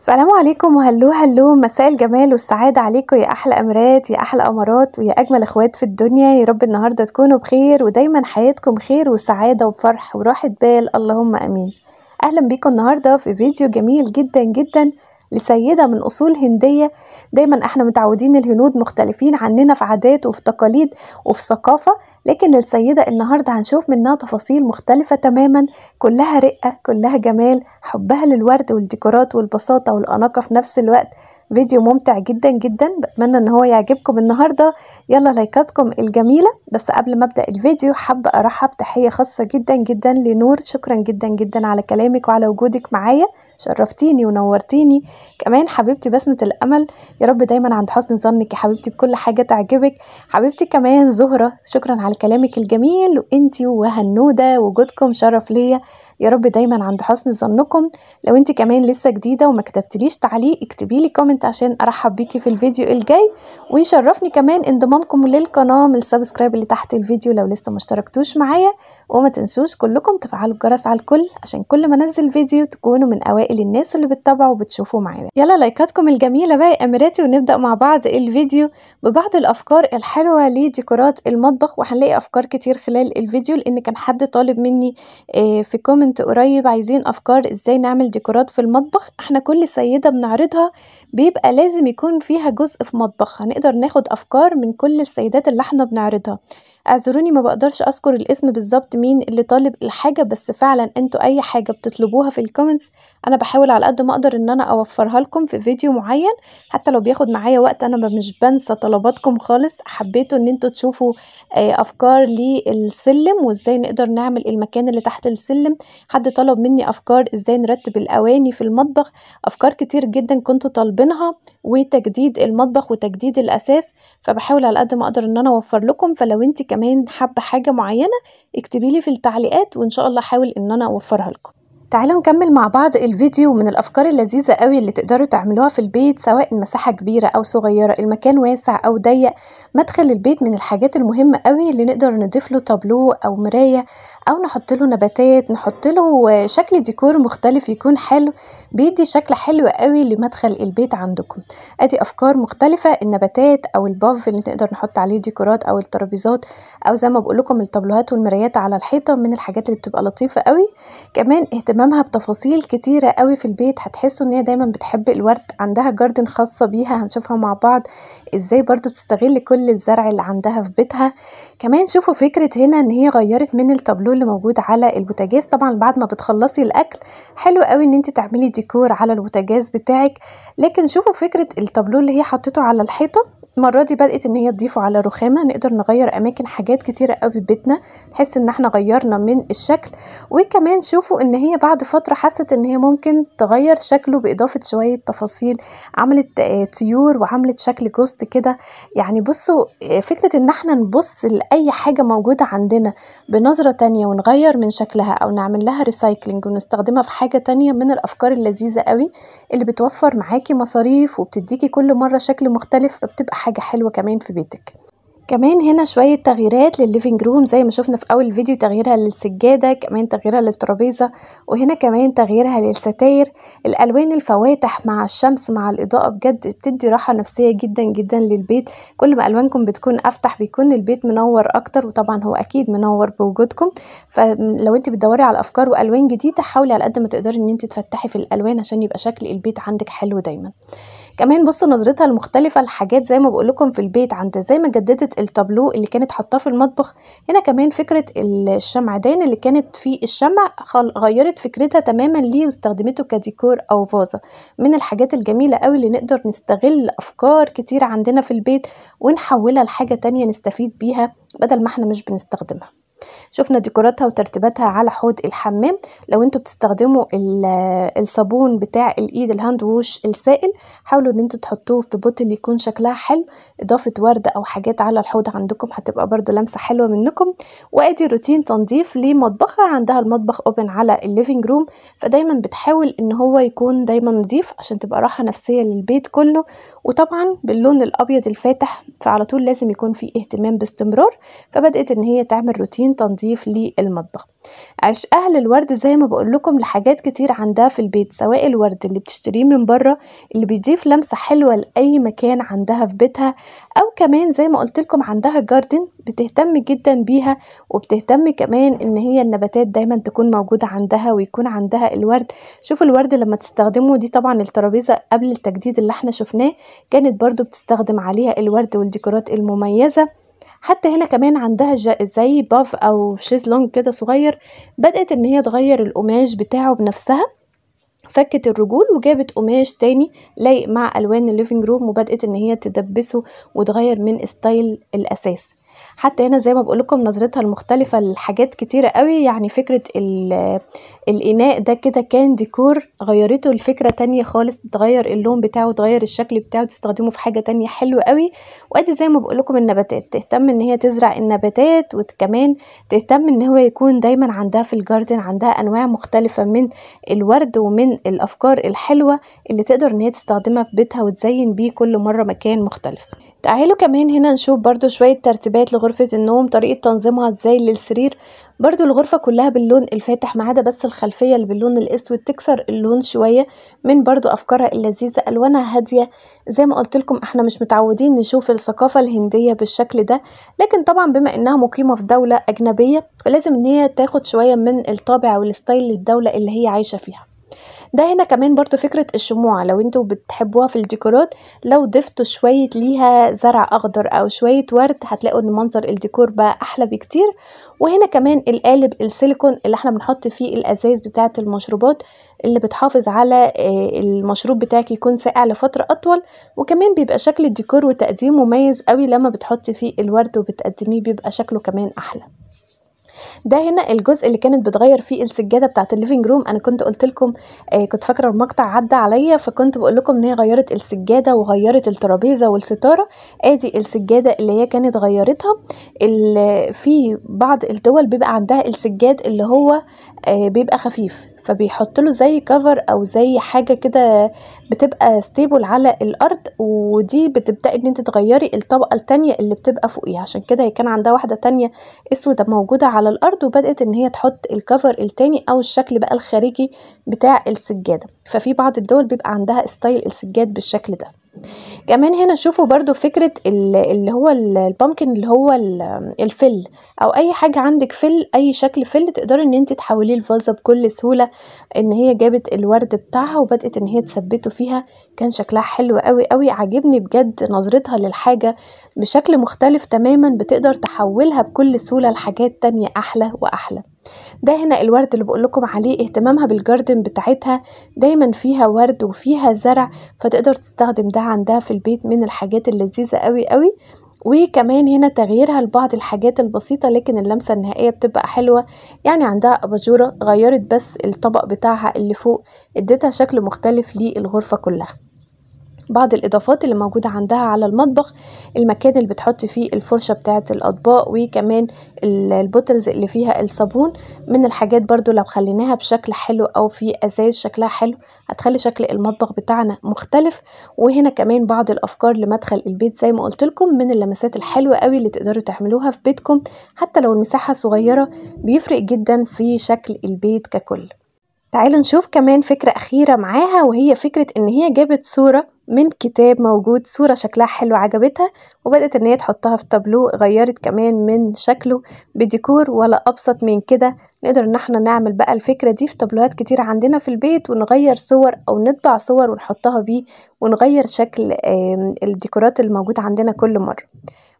السلام عليكم وهلو هلو مساء الجمال والسعادة عليكم يا أحلى أمرات يا أحلى أمرات ويا أجمل أخوات في الدنيا يا رب النهاردة تكونوا بخير ودايما حياتكم خير وسعادة وفرح وراحة بال اللهم أمين أهلا بيكم النهاردة في فيديو جميل جدا جدا لسيدة من أصول هندية دايما احنا متعودين الهنود مختلفين عننا في عادات وفي تقاليد وفي ثقافة لكن السيدة النهاردة هنشوف منها تفاصيل مختلفة تماما كلها رقة كلها جمال حبها للورد والديكورات والبساطة والأناقة في نفس الوقت فيديو ممتع جدا جدا بتمنى ان هو يعجبكم النهارده يلا لايكاتكم الجميله بس قبل ما ابدا الفيديو حابه ارحب تحيه خاصه جدا جدا لنور شكرا جدا جدا على كلامك وعلى وجودك معايا شرفتيني ونورتيني كمان حبيبتي بسمه الامل يا رب دايما عند حسن ظنك يا حبيبتي بكل حاجه تعجبك حبيبتي كمان زهره شكرا على كلامك الجميل وانتي وهنوده وجودكم شرف ليا يا رب دايما عند حسن ظنكم لو انت كمان لسه جديده وما كتبتليش تعليق اكتبي لي كومنت عشان ارحب بيكي في الفيديو الجاي ويشرفني كمان انضمامكم للقناه من السبسكرايب اللي تحت الفيديو لو لسه ما اشتركتوش معايا وما تنسوش كلكم تفعلوا الجرس على الكل عشان كل ما انزل فيديو تكونوا من اوائل الناس اللي بتتابعوا وبتشوفوا معانا يلا لايكاتكم الجميله بقى يا اميراتي ونبدا مع بعض الفيديو ببعض الافكار الحلوه لديكورات المطبخ وهنلاقي افكار كتير خلال الفيديو لان كان حد طالب مني آه، في كومنت قريب عايزين افكار ازاي نعمل ديكورات في المطبخ احنا كل سيده بنعرضها بيبقى لازم يكون فيها جزء في مطبخ هنقدر ناخد افكار من كل السيدات اللي احنا بنعرضها اعذروني ما بقدرش اذكر الاسم بالظبط مين اللي طالب الحاجه بس فعلا انتوا اي حاجه بتطلبوها في الكومنتس انا بحاول على قد ما اقدر ان انا اوفرها لكم في فيديو معين حتى لو بياخد معايا وقت انا مش بنسى طلباتكم خالص حبيتوا ان انتوا تشوفوا آه، افكار للسلم وازاي نقدر نعمل المكان اللي تحت السلم حد طلب مني افكار ازاي نرتب الاواني في المطبخ افكار كتير جدا كنتوا طالبينها وتجديد المطبخ وتجديد الاساس فبحاول على قد ما اقدر ان انا اوفر لكم فلو انت كمان كمان حابه حاجه معينه اكتبي لي في التعليقات وان شاء الله احاول ان انا اوفرها لكم تعالوا نكمل مع بعض الفيديو من الأفكار اللذيذة قوي اللي تقدروا تعملوها في البيت سواء المساحة كبيرة أو صغيرة المكان واسع أو ضيق مدخل البيت من الحاجات المهمة قوي اللي نقدر نضيف له تابلو أو مراية أو نحط له نباتات نحط له شكل ديكور مختلف يكون حلو بيدي شكل حلو قوي لمدخل البيت عندكم أدي أفكار مختلفة النباتات أو الباف اللي نقدر نحط عليه ديكورات أو الترابيزات أو زي ما بقول لكم الطابلوهات والمرايات على الحيطة من الحاجات اللي بتبقى لطيفة قوي كمان اهتمام اهتمامها بتفاصيل كتيرة قوي في البيت هتحسوا ان هي دايما بتحب الورد عندها جاردن خاصة بيها هنشوفها مع بعض ازاي برضو بتستغل كل الزرع اللي عندها في بيتها كمان شوفوا فكرة هنا ان هي غيرت من التابلو اللي موجود على البوتاجاز طبعا بعد ما بتخلصي الاكل حلو قوي ان انت تعملي ديكور على البوتاجاز بتاعك لكن شوفوا فكرة التابلو اللي هي حطته على الحيطة المره دي بدات ان هي تضيفه على رخامه نقدر نغير اماكن حاجات كتيره قوي في بيتنا نحس ان احنا غيرنا من الشكل وكمان شوفوا ان هي بعد فتره حست ان هي ممكن تغير شكله باضافه شويه تفاصيل عملت آه، طيور وعملت شكل جوست كده يعني بصوا آه، فكره ان احنا نبص لاي حاجه موجوده عندنا بنظره تانية ونغير من شكلها او نعمل لها ريسايكلينج ونستخدمها في حاجه تانية من الافكار اللذيذه قوي اللي بتوفر معاكي مصاريف وبتديكي كل مره شكل مختلف فبتبقى حاجة حلوة كمان في بيتك كمان هنا شوية تغييرات للليفينج روم زي ما شفنا في أول فيديو تغييرها للسجادة كمان تغييرها للترابيزة وهنا كمان تغييرها للستاير الألوان الفواتح مع الشمس مع الإضاءة بجد بتدي راحة نفسية جدا جدا للبيت كل ما ألوانكم بتكون أفتح بيكون البيت منور أكتر وطبعا هو أكيد منور بوجودكم فلو أنت بتدوري على أفكار وألوان جديدة حاولي على قد ما تقدري أن أنت تفتحي في الألوان عشان يبقى شكل البيت عندك حلو دايما كمان بصوا نظرتها المختلفه لحاجات زي ما بقول لكم في البيت عند زي ما جددت التابلو اللي كانت حاطاه في المطبخ هنا كمان فكره الشمعدان اللي كانت في الشمع غيرت فكرتها تماما ليه واستخدمته كديكور او فازه من الحاجات الجميله قوي اللي نقدر نستغل افكار كتير عندنا في البيت ونحولها لحاجه تانية نستفيد بيها بدل ما احنا مش بنستخدمها شفنا ديكوراتها وترتيباتها على حوض الحمام لو انتوا بتستخدموا الصابون بتاع الايد الهاند ووش السائل حاولوا ان انتوا تحطوه في بوتل يكون شكلها حلو اضافه ورده او حاجات على الحوض عندكم هتبقى برده لمسه حلوه منكم وادي روتين تنظيف لمطبخها عندها المطبخ اوبن على الليفينج روم فدايما بتحاول ان هو يكون دايما نظيف عشان تبقى راحه نفسيه للبيت كله وطبعا باللون الابيض الفاتح فعلى طول لازم يكون في اهتمام باستمرار فبدات ان هي تعمل روتين محتاجين تنظيف للمطبخ عش اهل الورد زي ما بقول لكم لحاجات كتير عندها في البيت سواء الورد اللي بتشتريه من بره اللي بيضيف لمسه حلوه لاي مكان عندها في بيتها او كمان زي ما قلت لكم عندها جاردن بتهتم جدا بيها وبتهتم كمان ان هي النباتات دايما تكون موجوده عندها ويكون عندها الورد شوفوا الورد لما تستخدمه دي طبعا الترابيزه قبل التجديد اللي احنا شفناه كانت برضو بتستخدم عليها الورد والديكورات المميزه حتى هنا كمان عندها زي باف او شيزلونج كده صغير بدأت ان هي تغير القماش بتاعه بنفسها فكت الرجول وجابت قماش تاني لايق مع الوان الليفينج روم وبدأت ان هي تدبسه وتغير من ستايل الاساس حتى هنا زي ما بقول لكم نظرتها المختلفه لحاجات كتيره قوي يعني فكره الاناء ده كده كان ديكور غيرته لفكره تانية خالص تغير اللون بتاعه تغير الشكل بتاعه تستخدمه في حاجه تانية حلوه قوي وادي زي ما بقول لكم النباتات تهتم ان هي تزرع النباتات وكمان تهتم ان هو يكون دايما عندها في الجاردن عندها انواع مختلفه من الورد ومن الافكار الحلوه اللي تقدر ان هي تستخدمها في بيتها وتزين بيه كل مره مكان مختلف تعالوا كمان هنا نشوف برضو شوية ترتيبات لغرفة النوم طريقة تنظيمها ازاي للسرير برضو الغرفة كلها باللون الفاتح ما عدا بس الخلفية اللي باللون الاسود تكسر اللون شوية من برضو افكارها اللذيذة الوانها هادية زي ما قلت لكم احنا مش متعودين نشوف الثقافة الهندية بالشكل ده لكن طبعا بما انها مقيمة في دولة اجنبية فلازم ان هي تاخد شوية من الطابع والستايل للدولة اللي هي عايشة فيها ده هنا كمان برضو فكرة الشموع لو انتوا بتحبوها في الديكورات لو ضفتوا شوية ليها زرع اخضر او شوية ورد هتلاقوا ان منظر الديكور بقى احلى بكتير وهنا كمان القالب السيليكون اللي احنا بنحط فيه الازايز بتاعة المشروبات اللي بتحافظ على آه، المشروب بتاعك يكون ساقع لفترة اطول وكمان بيبقى شكل الديكور وتقديمه مميز قوي لما بتحطي فيه الورد وبتقدميه بيبقى شكله كمان احلى ده هنا الجزء اللي كانت بتغير فيه السجاده بتاعه الليفنج روم انا كنت قلت لكم آه كنت فاكره المقطع عدى عليا فكنت بقول لكم ان هي غيرت السجاده وغيرت الترابيزه والستاره ادي السجاده اللي هي كانت غيرتها في بعض الدول بيبقى عندها السجاد اللي هو آه بيبقى خفيف فبيحط له زي كفر او زي حاجه كده بتبقى ستيبل على الارض ودي بتبداي ان انت تغيري الطبقه التانية اللي بتبقى فوقيها عشان كده كان عندها واحده تانية اسوده موجوده على الارض وبدات ان هي تحط الكفر التاني او الشكل بقى الخارجي بتاع السجاده ففي بعض الدول بيبقى عندها ستايل السجاد بالشكل ده كمان هنا شوفوا برضو فكرة اللي هو البامكن اللي هو الفل او اي حاجة عندك فل اي شكل فل تقدري ان انت تحوليه الفازة بكل سهولة ان هي جابت الورد بتاعها وبدأت ان هي تثبته فيها كان شكلها حلو قوي قوي عاجبني بجد نظرتها للحاجة بشكل مختلف تماما بتقدر تحولها بكل سهولة لحاجات تانية احلى واحلى ده هنا الورد اللي بقول لكم عليه اهتمامها بالجاردن بتاعتها دايما فيها ورد وفيها زرع فتقدر تستخدم ده عندها في البيت من الحاجات اللذيذه قوي قوي وكمان هنا تغييرها لبعض الحاجات البسيطة لكن اللمسة النهائية بتبقى حلوة يعني عندها أباجورة غيرت بس الطبق بتاعها اللي فوق اديتها شكل مختلف للغرفة كلها بعض الإضافات اللي موجودة عندها على المطبخ المكان اللي بتحط فيه الفرشة بتاعة الأطباق وكمان البوتلز اللي فيها الصابون من الحاجات برضو لو خليناها بشكل حلو أو في أزاز شكلها حلو هتخلي شكل المطبخ بتاعنا مختلف وهنا كمان بعض الأفكار لمدخل البيت زي ما قلت لكم من اللمسات الحلوة قوي اللي تقدروا تعملوها في بيتكم حتى لو المساحة صغيرة بيفرق جدا في شكل البيت ككل تعالوا نشوف كمان فكرة أخيرة معاها وهي فكرة إن هي جابت صورة من كتاب موجود صورة شكلها حلو عجبتها وبدأت إن هي تحطها في تابلو غيرت كمان من شكله بديكور ولا أبسط من كده نقدر إن احنا نعمل بقى الفكرة دي في تابلوهات كتير عندنا في البيت ونغير صور أو نطبع صور ونحطها بيه ونغير شكل الديكورات الموجود عندنا كل مرة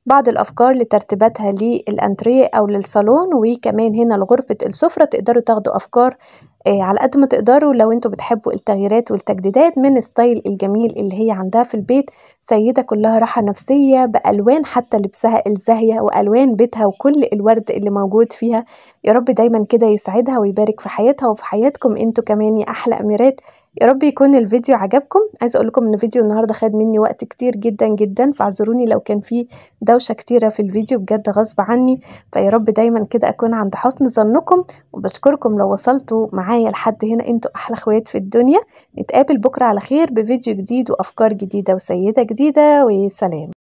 بعض الأفكار لترتيباتها للأنتريه أو للصالون وكمان هنا لغرفة السفرة تقدروا تاخدوا أفكار آه، على قد ما تقدروا لو انتوا بتحبوا التغييرات والتجديدات من ستايل الجميل اللي هي عندها في البيت سيدة كلها راحة نفسية بألوان حتى لبسها الزاهية وألوان بيتها وكل الورد اللي موجود فيها يا رب دايما كده يسعدها ويبارك في حياتها وفي حياتكم انتوا كمان يا أحلى أميرات يا رب يكون الفيديو عجبكم عايزه اقول لكم ان فيديو النهارده خد مني وقت كتير جدا جدا فاعذروني لو كان في دوشه كتيره في الفيديو بجد غصب عني فيا رب دايما كده اكون عند حسن ظنكم وبشكركم لو وصلتوا معايا لحد هنا انتوا احلى اخوات في الدنيا نتقابل بكره على خير بفيديو جديد وافكار جديده وسيده جديده وسلام